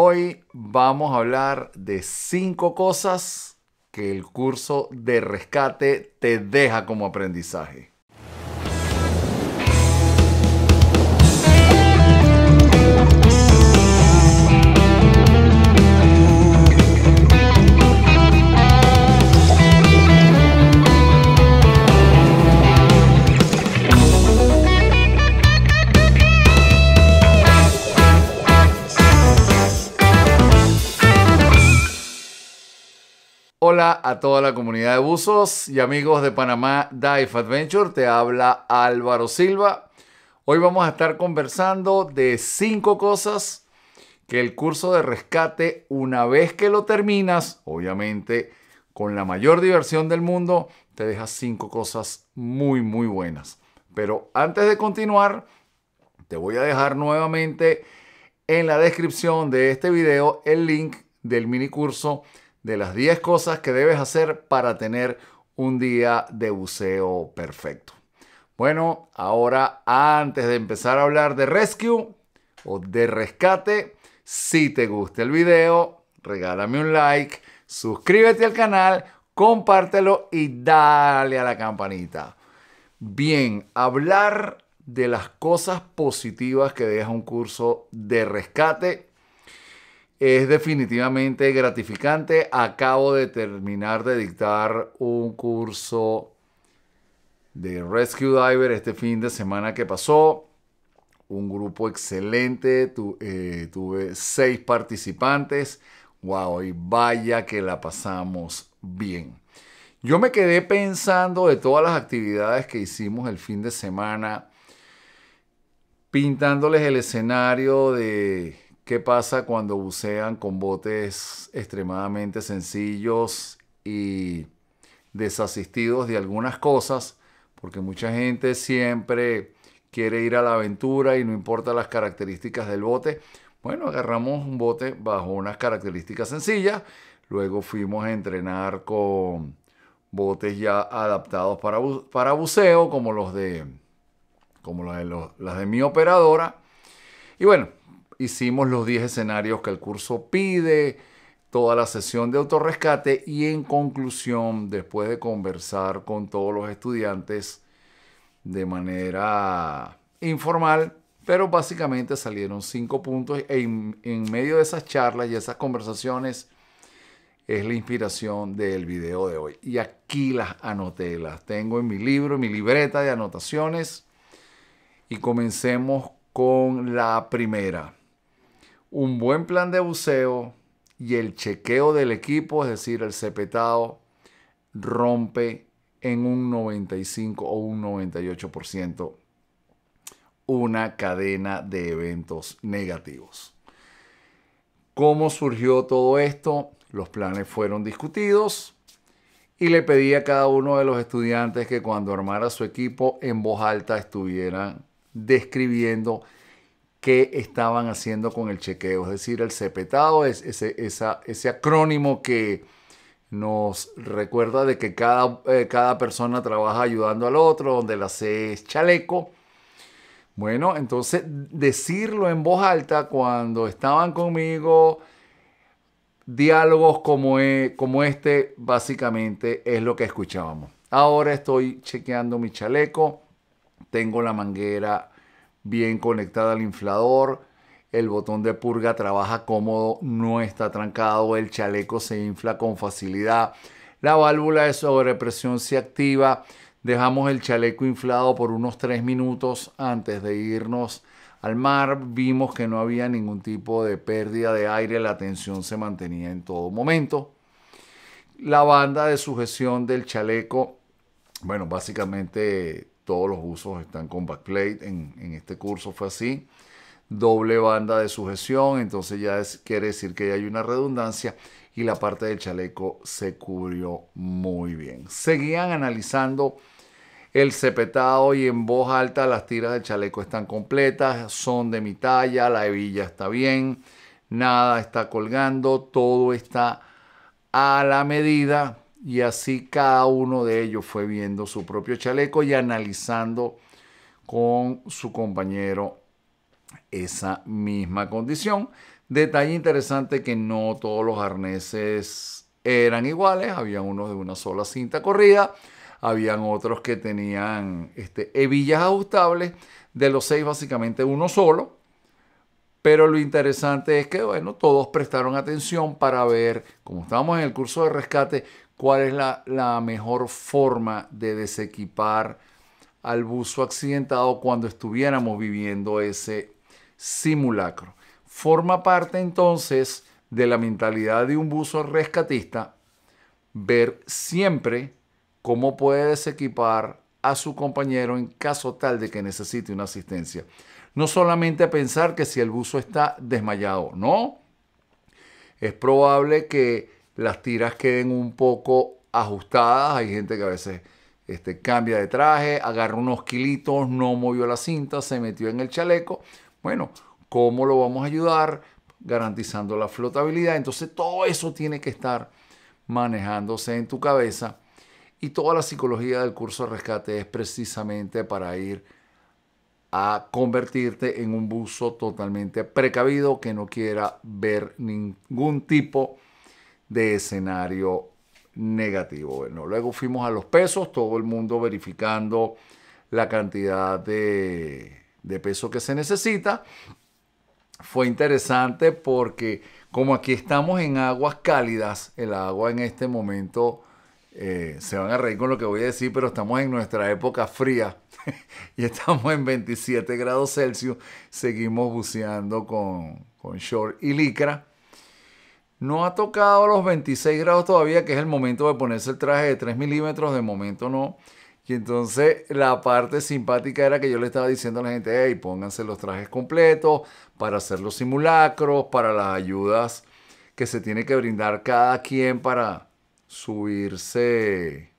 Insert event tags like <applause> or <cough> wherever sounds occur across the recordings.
Hoy vamos a hablar de cinco cosas que el curso de rescate te deja como aprendizaje. a toda la comunidad de buzos y amigos de Panamá Dive Adventure. Te habla Álvaro Silva. Hoy vamos a estar conversando de cinco cosas que el curso de rescate, una vez que lo terminas, obviamente con la mayor diversión del mundo, te deja cinco cosas muy, muy buenas. Pero antes de continuar, te voy a dejar nuevamente en la descripción de este video el link del mini curso de las 10 cosas que debes hacer para tener un día de buceo perfecto. Bueno, ahora antes de empezar a hablar de rescue o de rescate, si te gusta el video, regálame un like, suscríbete al canal, compártelo y dale a la campanita. Bien, hablar de las cosas positivas que deja un curso de rescate es definitivamente gratificante. Acabo de terminar de dictar un curso de Rescue Diver este fin de semana que pasó. Un grupo excelente. Eh, tuve seis participantes. Wow, y vaya que la pasamos bien. Yo me quedé pensando de todas las actividades que hicimos el fin de semana, pintándoles el escenario de ¿Qué pasa cuando bucean con botes extremadamente sencillos y desasistidos de algunas cosas? Porque mucha gente siempre quiere ir a la aventura y no importa las características del bote. Bueno, agarramos un bote bajo unas características sencillas. Luego fuimos a entrenar con botes ya adaptados para, para buceo, como los de, como las de mi operadora. Y bueno, hicimos los 10 escenarios que el curso pide, toda la sesión de autorrescate y en conclusión, después de conversar con todos los estudiantes de manera informal, pero básicamente salieron cinco puntos e en medio de esas charlas y esas conversaciones es la inspiración del video de hoy. Y aquí las anoté, las tengo en mi libro, en mi libreta de anotaciones. Y comencemos con la primera un buen plan de buceo y el chequeo del equipo, es decir, el cepetado, rompe en un 95 o un 98% una cadena de eventos negativos. ¿Cómo surgió todo esto? Los planes fueron discutidos y le pedí a cada uno de los estudiantes que cuando armara su equipo en voz alta estuvieran describiendo estaban haciendo con el chequeo. Es decir, el cepetado, es ese, ese acrónimo que nos recuerda de que cada, eh, cada persona trabaja ayudando al otro, donde la C es chaleco. Bueno, entonces decirlo en voz alta cuando estaban conmigo, diálogos como, e, como este, básicamente es lo que escuchábamos. Ahora estoy chequeando mi chaleco, tengo la manguera bien conectada al inflador, el botón de purga trabaja cómodo, no está trancado, el chaleco se infla con facilidad, la válvula de sobrepresión se activa, dejamos el chaleco inflado por unos 3 minutos antes de irnos al mar, vimos que no había ningún tipo de pérdida de aire, la tensión se mantenía en todo momento. La banda de sujeción del chaleco, bueno, básicamente todos los usos están con backplate. En, este curso fue así. Doble banda de sujeción, entonces ya quiere decir que ya hay una redundancia y la parte del chaleco se cubrió muy bien. Seguían analizando el cepetado y en voz alta las tiras del chaleco están completas, son de mi talla, la hebilla está bien, nada está colgando, todo está a la medida y así cada uno de ellos fue viendo su propio chaleco y analizando con su compañero esa misma condición. Detalle interesante que no todos los arneses eran iguales, había unos de una sola cinta corrida, habían otros que tenían este, hebillas ajustables, de los seis básicamente uno solo, pero lo interesante es que, bueno, todos prestaron atención para ver, como estábamos en el curso de rescate, cuál es la, mejor forma de desequipar al buzo accidentado cuando estuviéramos viviendo ese simulacro. Forma parte entonces de la mentalidad de un buzo rescatista ver siempre cómo puede desequipar a su compañero en caso tal de que necesite una asistencia. No solamente pensar que si el buzo está desmayado, no. Es probable que las tiras queden un poco ajustadas. Hay gente que a veces este, cambia de traje, agarra unos kilitos, no movió la cinta, se metió en el chaleco. Bueno, ¿cómo lo vamos a ayudar? Garantizando la flotabilidad. Entonces todo eso tiene que estar manejándose en tu cabeza. Y toda la psicología del curso de rescate es precisamente para ir a convertirte en un buzo totalmente precavido que no quiera ver ningún tipo de de escenario negativo. Bueno, luego fuimos a los pesos, todo el mundo verificando la cantidad de, peso que se necesita. Fue interesante porque como aquí estamos en aguas cálidas, el agua en este momento... Eh, se van a reír con lo que voy a decir, pero estamos en nuestra época fría <laughs> y estamos en 27 grados Celsius. Seguimos buceando con, con short y licra. No ha tocado los 26 grados todavía, que es el momento de ponerse el traje de 3 milímetros, de momento no. Y entonces la parte simpática era que yo le estaba diciendo a la gente, hey, pónganse los trajes completos para hacer los simulacros, para las ayudas que se tiene que brindar cada quien para subirse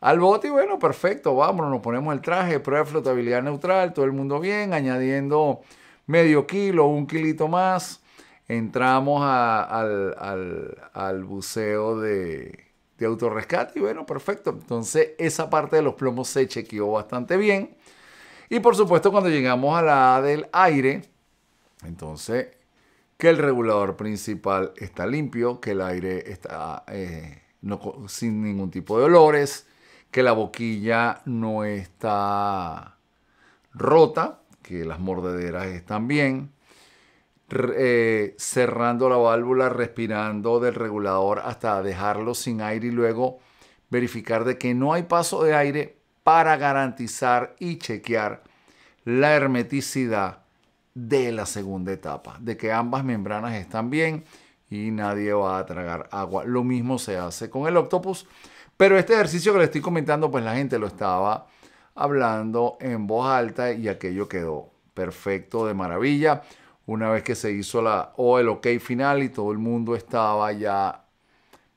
al bote. Y bueno, perfecto, vámonos, nos ponemos el traje, prueba de flotabilidad neutral, todo el mundo bien, añadiendo medio kilo, un kilito más entramos al, buceo de, de autorrescate y bueno, perfecto. Entonces esa parte de los plomos se chequeó bastante bien. Y por supuesto cuando llegamos a la del aire, entonces que el regulador principal está limpio, que el aire está eh, sin ningún tipo de olores, que la boquilla no está rota, que las mordederas están bien, eh, cerrando la válvula, respirando del regulador hasta dejarlo sin aire y luego verificar de que no hay paso de aire para garantizar y chequear la hermeticidad de la segunda etapa, de que ambas membranas están bien y nadie va a tragar agua. Lo mismo se hace con el octopus, pero este ejercicio que le estoy comentando, pues la gente lo estaba hablando en voz alta y aquello quedó perfecto, de maravilla una vez que se hizo la o el ok final y todo el mundo estaba ya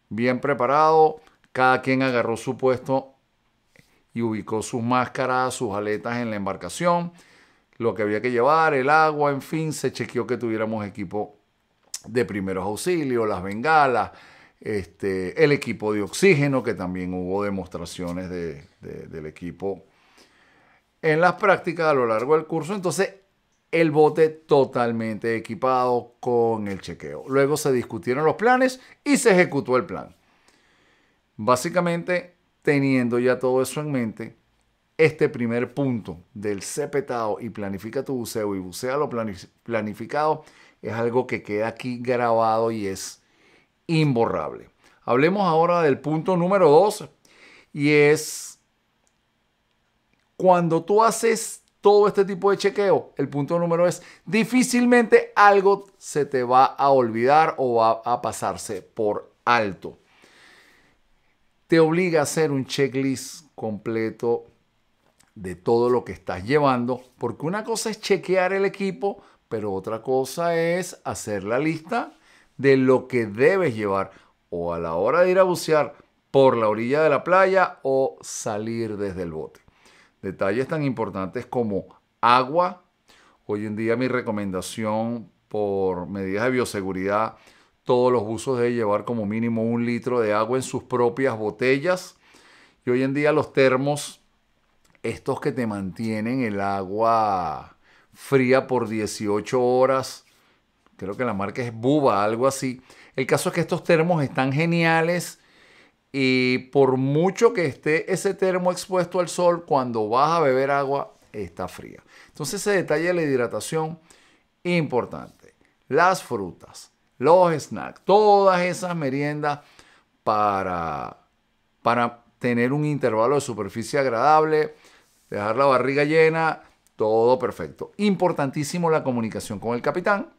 bien preparado, cada quien agarró su puesto y ubicó sus máscaras, sus aletas en la embarcación, lo que había que llevar, el agua, en fin, se chequeó que tuviéramos equipo de primeros auxilios, las bengalas, este, el equipo de oxígeno, que también hubo demostraciones del equipo en las prácticas a lo largo del curso. Entonces, el bote totalmente equipado con el chequeo. Luego se discutieron los planes y se ejecutó el plan. Básicamente, teniendo ya todo eso en mente, este primer punto del cepetado y planifica tu buceo y bucea lo planificado es algo que queda aquí grabado y es imborrable. Hablemos ahora del punto número 2 y es cuando tú haces todo este tipo de chequeo. El punto número es, difícilmente algo se te va a olvidar o va a pasarse por alto. Te obliga a hacer un checklist completo de todo lo que estás llevando, porque una cosa es chequear el equipo, pero otra cosa es hacer la lista de lo que debes llevar o a la hora de ir a bucear por la orilla de la playa o salir desde el bote. Detalles tan importantes como agua. Hoy en día mi recomendación por medidas de bioseguridad, todos los usos deben llevar como mínimo un litro de agua en sus propias botellas. Y hoy en día los termos, estos que te mantienen el agua fría por 18 horas, creo que la marca es Buba, algo así. El caso es que estos termos están geniales y por mucho que esté ese termo expuesto al sol, cuando vas a beber agua, está fría. Entonces ese detalle de la hidratación, importante. Las frutas, los snacks, todas esas meriendas para, para tener un intervalo de superficie agradable, dejar la barriga llena, todo perfecto. Importantísimo la comunicación con el capitán.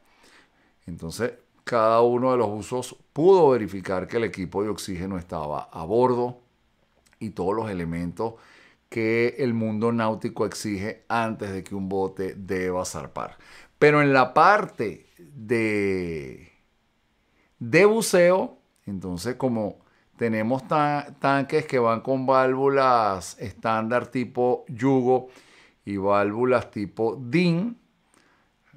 Entonces, cada uno de los usos pudo verificar que el equipo de oxígeno estaba a bordo y todos los elementos que el mundo náutico exige antes de que un bote deba zarpar. Pero en la parte de, de buceo, entonces como tenemos tanques que van con válvulas estándar tipo yugo y válvulas tipo DIN,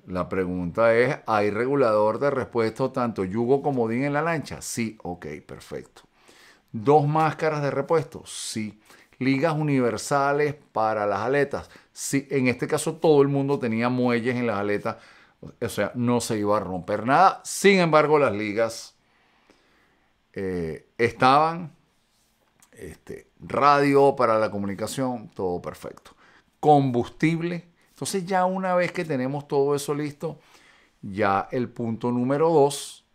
la pregunta es, ¿hay regulador de repuesto tanto yugo como DIN en la lancha? Sí, ok, perfecto. ¿Dos máscaras de repuesto? Sí. ¿Ligas universales para las aletas? Sí, en este caso todo el mundo tenía muelles en las aletas, o sea, no se iba a romper nada. Sin embargo, las ligas eh, estaban, este, radio para la comunicación, todo perfecto. Combustible entonces ya una vez que tenemos todo eso listo, ya el punto número dos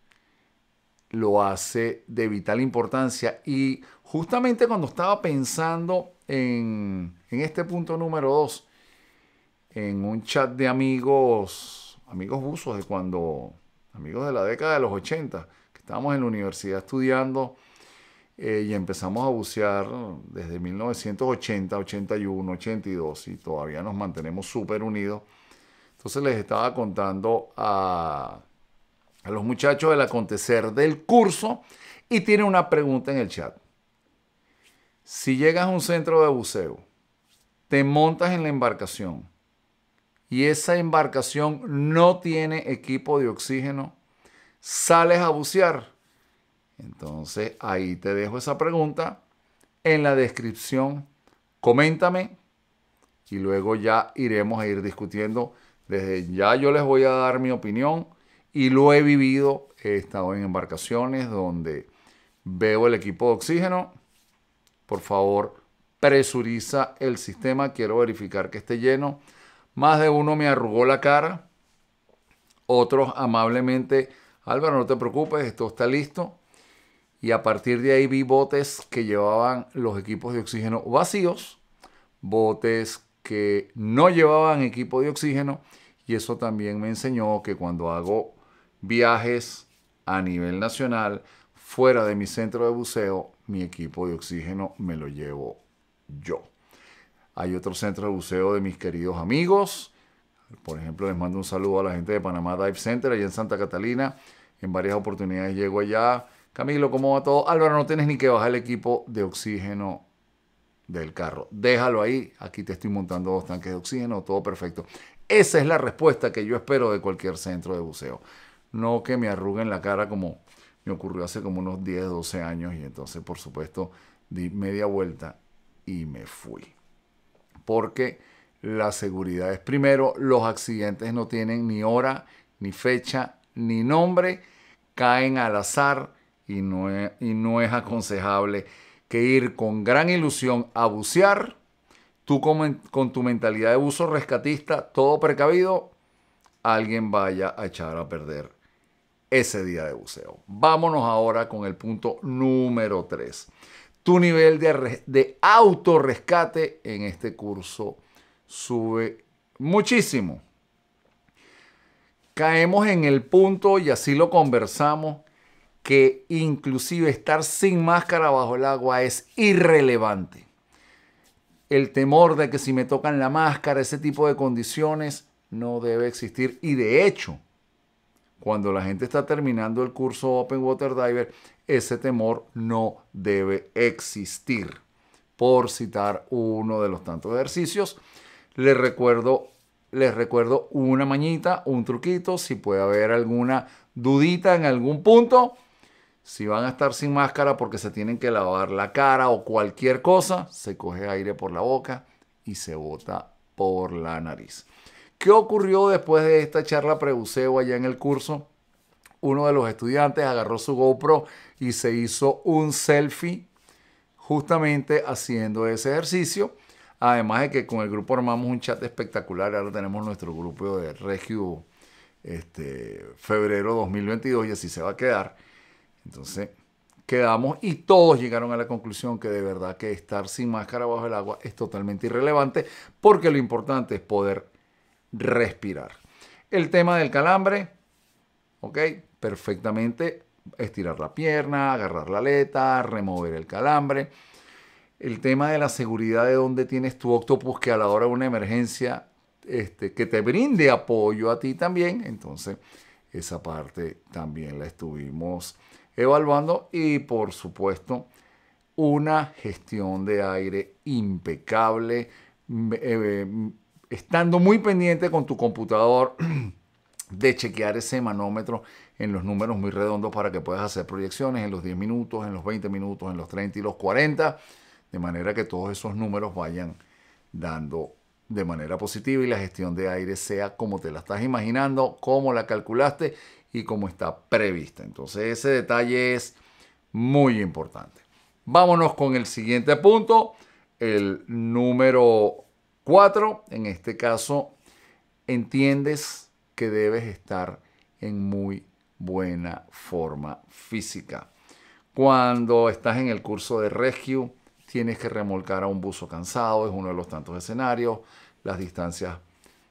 lo hace de vital importancia. Y justamente cuando estaba pensando en, en este punto número dos en un chat de amigos, amigos buzos de cuando, amigos de la década de los 80, que estábamos en la universidad estudiando eh, y empezamos a bucear desde 1980, 81, 82 y todavía nos mantenemos súper unidos. Entonces les estaba contando a, los muchachos del acontecer del curso y tiene una pregunta en el chat. Si llegas a un centro de buceo, te montas en la embarcación y esa embarcación no tiene equipo de oxígeno, sales a bucear entonces ahí te dejo esa pregunta en la descripción. Coméntame y luego ya iremos a ir discutiendo. Desde ya yo les voy a dar mi opinión y lo he vivido. He estado en embarcaciones donde veo el equipo de oxígeno. Por favor, presuriza el sistema. Quiero verificar que esté lleno. Más de uno me arrugó la cara. Otros amablemente, Álvaro, no te preocupes, esto está listo y a partir de ahí vi botes que llevaban los equipos de oxígeno vacíos, botes que no llevaban equipo de oxígeno y eso también me enseñó que cuando hago viajes a nivel nacional fuera de mi centro de buceo, mi equipo de oxígeno me lo llevo yo. Hay otro centro de buceo de mis queridos amigos. Por ejemplo, les mando un saludo a la gente de Panamá Dive Center allá en Santa Catalina. En varias oportunidades llego allá Camilo, ¿cómo va todo? Álvaro, no tienes ni que bajar el equipo de oxígeno del carro. Déjalo ahí. Aquí te estoy montando dos tanques de oxígeno, todo perfecto. Esa es la respuesta que yo espero de cualquier centro de buceo. No que me arruguen la cara como me ocurrió hace como unos 10, 12 años y entonces, por supuesto, di media vuelta y me fui. Porque la seguridad es primero, los accidentes no tienen ni hora, ni fecha, ni nombre, caen al azar y no es, y no es aconsejable que ir con gran ilusión a bucear, tú con, con tu mentalidad de buzo rescatista, todo precavido, alguien vaya a echar a perder ese día de buceo. Vámonos ahora con el punto número 3. Tu nivel de, de autorrescate en este curso sube muchísimo. Caemos en el punto, y así lo conversamos, que inclusive estar sin máscara bajo el agua es irrelevante. El temor de que si me tocan la máscara, ese tipo de condiciones no debe existir. Y de hecho, cuando la gente está terminando el curso Open Water Diver, ese temor no debe existir. Por citar uno de los tantos ejercicios, les recuerdo, les recuerdo una mañita, un truquito, si puede haber alguna dudita en algún punto, si van a estar sin máscara porque se tienen que lavar la cara o cualquier cosa, se coge aire por la boca y se bota por la nariz. ¿Qué ocurrió después de esta charla prebuceo allá en el curso? Uno de los estudiantes agarró su GoPro y se hizo un selfie justamente haciendo ese ejercicio. Además de que con el grupo armamos un chat espectacular. Ahora tenemos nuestro grupo de Regio este, febrero 2022 y así se va a quedar. Entonces, quedamos y todos llegaron a la conclusión que de verdad que estar sin máscara bajo el agua es totalmente irrelevante porque lo importante es poder respirar. El tema del calambre, ok, perfectamente estirar la pierna, agarrar la aleta, remover el calambre. El tema de la seguridad de dónde tienes tu octopus que a la hora de una emergencia este, que te brinde apoyo a ti también. Entonces, esa parte también la estuvimos evaluando y por supuesto una gestión de aire impecable, eh, estando muy pendiente con tu computador <clears throat> de chequear ese manómetro en los números muy redondos para que puedas hacer proyecciones en los 10 minutos, en los 20 minutos, en los 30 y los 40, de manera que todos esos números vayan dando de manera positiva y la gestión de aire sea como te la estás imaginando, como la calculaste y como está prevista. Entonces ese detalle es muy importante. Vámonos con el siguiente punto, el número 4. En este caso, entiendes que debes estar en muy buena forma física. Cuando estás en el curso de rescue, tienes que remolcar a un buzo cansado, es uno de los tantos escenarios, las distancias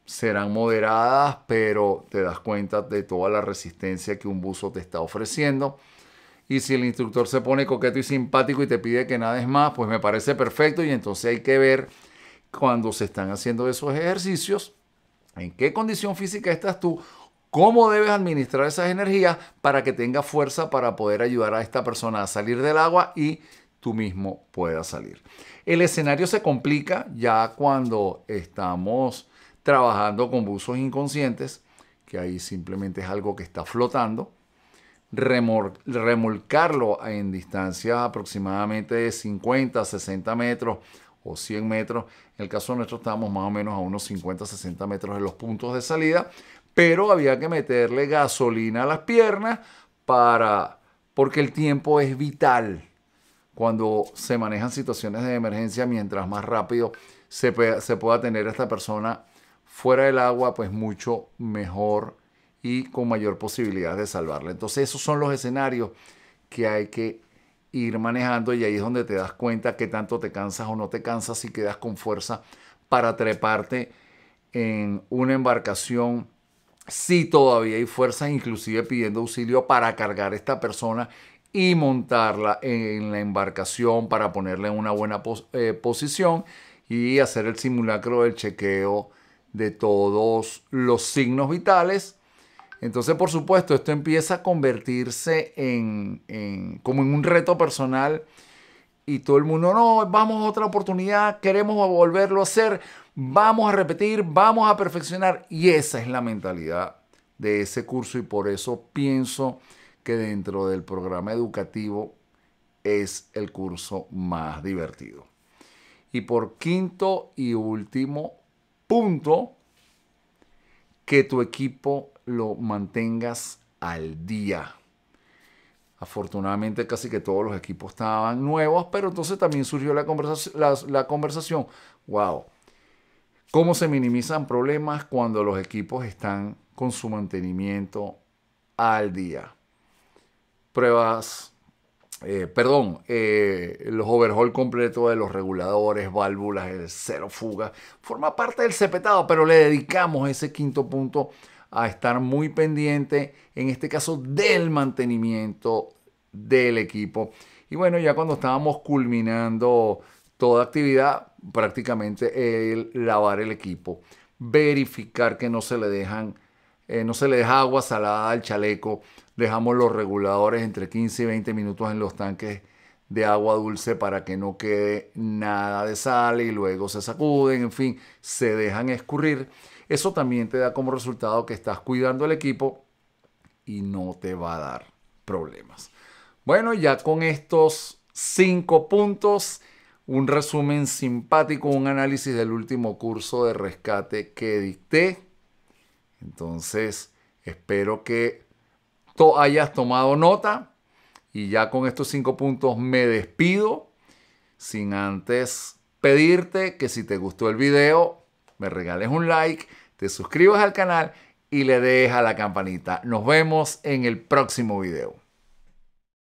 serán moderadas, pero te das cuenta de toda la resistencia que un buzo te está ofreciendo. Y si el instructor se pone coqueto y simpático y te pide que nada es más, pues me parece perfecto y entonces hay que ver cuando se están haciendo esos ejercicios, en qué condición física estás tú, cómo debes administrar esas energías para que tenga fuerza para poder ayudar a esta persona a salir del agua y tú mismo puedas salir. El escenario se complica ya cuando estamos trabajando con buzos inconscientes, que ahí simplemente es algo que está flotando, remolcarlo en distancias aproximadamente de 50, 60 metros o 100 metros. En el caso nuestro estábamos más o menos a unos 50, 60 metros de los puntos de salida, pero había que meterle gasolina a las piernas para porque el tiempo es vital cuando se manejan situaciones de emergencia, mientras más rápido se, se pueda tener a esta persona fuera del agua, pues mucho mejor y con mayor posibilidad de salvarla. Entonces esos son los escenarios que hay que ir manejando y ahí es donde te das cuenta que tanto te cansas o no te cansas si quedas con fuerza para treparte en una embarcación si todavía hay fuerza, inclusive pidiendo auxilio para cargar a esta persona y montarla en la embarcación para ponerla en una buena eh, posición y hacer el simulacro del chequeo de todos los signos vitales. Entonces, por supuesto, esto empieza a convertirse en, como en un reto personal y todo el mundo, no, vamos a otra oportunidad, queremos volverlo a hacer, vamos a repetir, vamos a perfeccionar. Y esa es la mentalidad de ese curso y por eso pienso que dentro del programa educativo es el curso más divertido. Y por quinto y último, punto que tu equipo lo mantengas al día. Afortunadamente casi que todos los equipos estaban nuevos, pero entonces también surgió la, conversación, wow, ¿cómo se minimizan problemas cuando los equipos están con su mantenimiento al día? Pruebas eh, perdón, eh, los overhaul completo de los reguladores, válvulas, el cero fuga, forma parte del cepetado, pero le dedicamos ese quinto punto a estar muy pendiente, en este caso, del mantenimiento del equipo. Y bueno, ya cuando estábamos culminando toda actividad, prácticamente el lavar el equipo, verificar que no se le dejan eh, no se le deja agua salada al chaleco, dejamos los reguladores entre 15 y 20 minutos en los tanques de agua dulce para que no quede nada de sal y luego se sacuden, en fin, se dejan escurrir. Eso también te da como resultado que estás cuidando el equipo y no te va a dar problemas. Bueno, ya con estos cinco puntos, un resumen simpático, un análisis del último curso de rescate que dicté entonces, espero que tú hayas tomado nota y ya con estos cinco puntos me despido sin antes pedirte que si te gustó el video, me regales un like, te suscribas al canal y le a la campanita. Nos vemos en el próximo video.